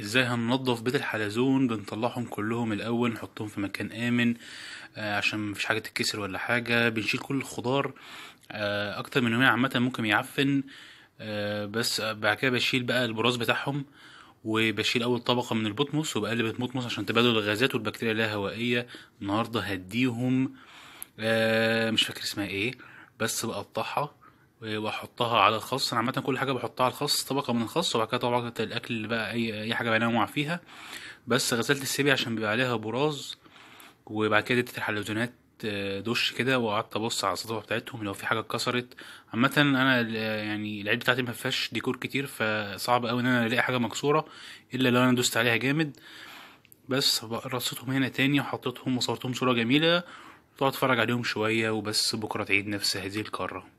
ازاي هننظف بيت الحلزون بنطلعهم كلهم الاول نحطهم في مكان امن آه، عشان مفيش حاجه تتكسر ولا حاجه بنشيل كل الخضار آه، اكتر من يومين عامه ممكن يعفن آه، بس بعد كده بشيل بقى البراز بتاعهم وبشيل اول طبقه من البطمس وبقلب البطمس عشان تبادل الغازات والبكتيريا اللي هوائيه النهارده هديهم مش فاكر اسمها ايه بس بقطعها وبحطها على الخاص انا عامه كل حاجه بحطها على الخاص طبقه من الخاص وبعد كده طبقه الاكل اللي بقى اي اي حاجه بنوع فيها بس غسلت السيبي عشان بيبقى عليها براز وبعد كده اديت الحلزونات آه، دش كده وقعدت ابص على السطوح بتاعتهم لو في حاجه اتكسرت عامه انا يعني العيد بتاعتي ما فيهاش ديكور كتير فصعب قوي ان انا الاقي حاجه مكسوره الا لو انا دوست عليها جامد بس رصيتهم هنا تاني وحطيتهم وصورتهم صوره جميله وتقعد اتفرج عليهم شويه وبس بكره تعيد نفس هذه القاره